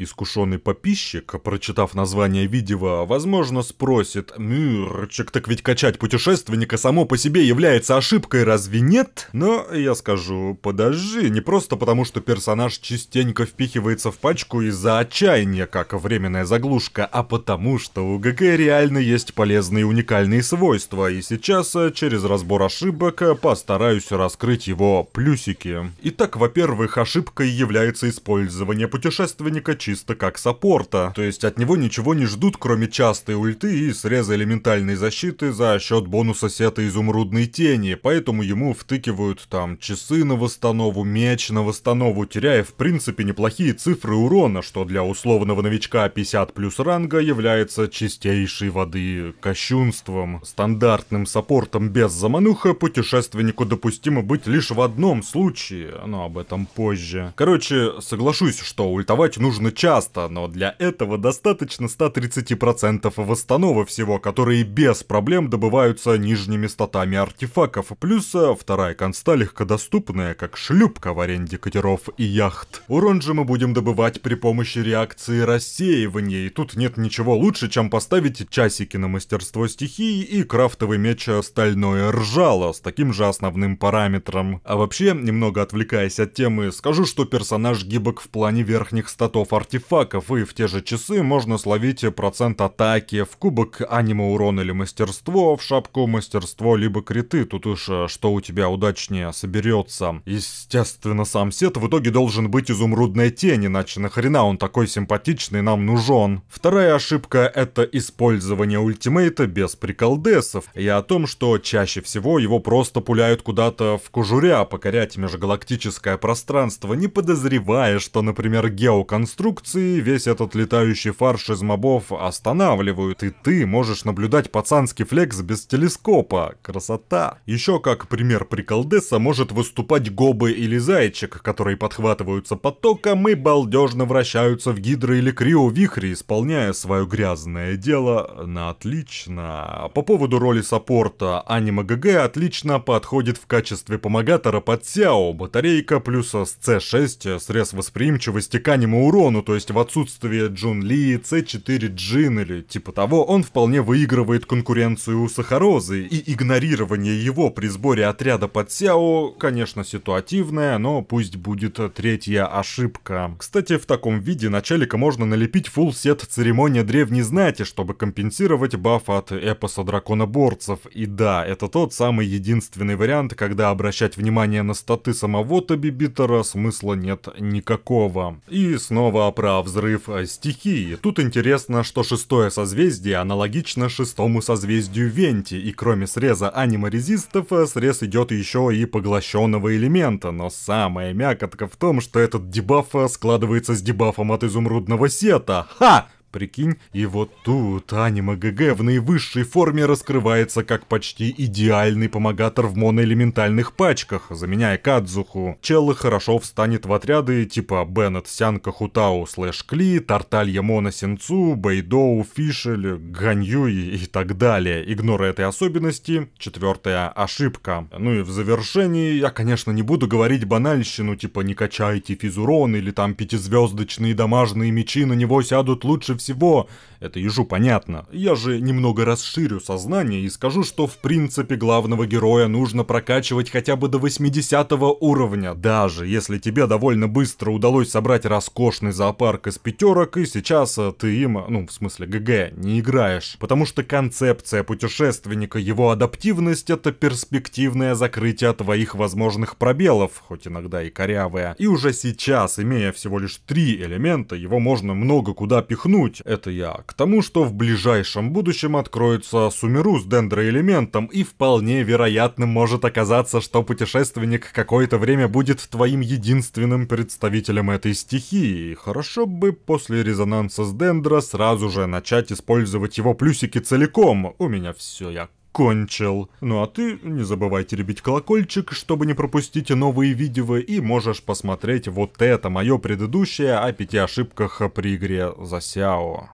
Искушенный подписчик, прочитав название видео, возможно, спросит «Мюрчик, так ведь качать путешественника само по себе является ошибкой, разве нет?» Но я скажу «Подожди, не просто потому, что персонаж частенько впихивается в пачку из-за отчаяния, как временная заглушка, а потому, что у ГГ реально есть полезные и уникальные свойства, и сейчас э, через разбор ошибок э, постараюсь раскрыть его плюсики». Итак, во-первых, ошибкой является использование путешественника чисто как саппорта. То есть от него ничего не ждут, кроме частой ульты и среза элементальной защиты за счет бонуса сета изумрудной тени, поэтому ему втыкивают там часы на восстанову, меч на восстанову, теряя в принципе неплохие цифры урона, что для условного новичка 50 плюс ранга является чистейшей воды кощунством. Стандартным саппортом без замануха путешественнику допустимо быть лишь в одном случае, но об этом позже. Короче, соглашусь, что ультовать нужно часто, но для этого достаточно 130% восстанова всего, которые без проблем добываются нижними статами артефактов. Плюс э, вторая конста легкодоступная, как шлюпка в аренде катеров и яхт. Урон же мы будем добывать при помощи реакции рассеивания, и тут нет ничего лучше, чем поставить часики на мастерство стихии и крафтовый меч стальное ржало с таким же основным параметром. А вообще, немного отвлекаясь от темы, скажу, что персонаж гибок в плане верхних статов артефактов артефаков, и в те же часы можно словить процент атаки, в кубок аниме урон или мастерство, в шапку мастерство либо криты, тут уж э, что у тебя удачнее соберется. Естественно, сам сет в итоге должен быть изумрудная тень, иначе нахрена он такой симпатичный нам нужен. Вторая ошибка это использование ультимейта без приколдесов. и о том, что чаще всего его просто пуляют куда-то в кожуря покорять межгалактическое пространство, не подозревая, что, например, геоконструкт конструкции весь этот летающий фарш из мобов останавливают, и ты можешь наблюдать пацанский флекс без телескопа. Красота! Еще как пример приколдеса может выступать гобы или зайчик, которые подхватываются потоком и балдежно вращаются в гидро или крио вихре, исполняя свое грязное дело на ну, отлично. По поводу роли саппорта, аниме ГГ отлично подходит в качестве помогатора под Сяо, батарейка плюс с 6 срез восприимчивости к аниме урону, то есть в отсутствие Джун Ли, C4Джин или типа того, он вполне выигрывает конкуренцию у Сахарозы, и игнорирование его при сборе отряда под Сяо, конечно, ситуативное, но пусть будет третья ошибка. Кстати, в таком виде началика можно налепить full сет церемония древней знати, чтобы компенсировать баф от эпоса драконоборцев. И да, это тот самый единственный вариант, когда обращать внимание на статы самого Тоби Битера смысла нет никакого. И снова а про взрыв э, стихии. Тут интересно, что шестое созвездие аналогично шестому созвездию Венти, и кроме среза аниморезистов, э, срез идет еще и поглощенного элемента, но самая мякотка в том, что этот дебаф э, складывается с дебафом от изумрудного сета. Ха! Прикинь, и вот тут аниме ГГ в наивысшей форме раскрывается как почти идеальный помогатор в моноэлементальных пачках, заменяя Кадзуху. Челла хорошо встанет в отряды типа Беннет, Сянка, Хутау, Слэш Кли, Тарталья, Мона, Синцу, Бэйдоу, Фишель, Ганьюи и так далее. Игноруя этой особенности, четвертая ошибка. Ну и в завершении я, конечно, не буду говорить банальщину типа не качайте физурон или там пятизвездочные дамажные мечи на него сядут лучше всего всего, это ежу понятно, я же немного расширю сознание и скажу, что в принципе главного героя нужно прокачивать хотя бы до 80 уровня, даже если тебе довольно быстро удалось собрать роскошный зоопарк из пятерок и сейчас э, ты им, э, ну в смысле ГГ, не играешь. Потому что концепция путешественника, его адаптивность это перспективное закрытие твоих возможных пробелов, хоть иногда и корявое. И уже сейчас, имея всего лишь три элемента, его можно много куда пихнуть, суть это я к тому, что в ближайшем будущем откроется Сумеру с дендроэлементом, и вполне вероятным может оказаться, что путешественник какое-то время будет твоим единственным представителем этой стихии. Хорошо бы после резонанса с дендро сразу же начать использовать его плюсики целиком. У меня все, я кончил. Ну а ты не забывайте теребить колокольчик, чтобы не пропустить новые видео, и можешь посмотреть вот это мое предыдущее о пяти ошибках при игре за Сяо.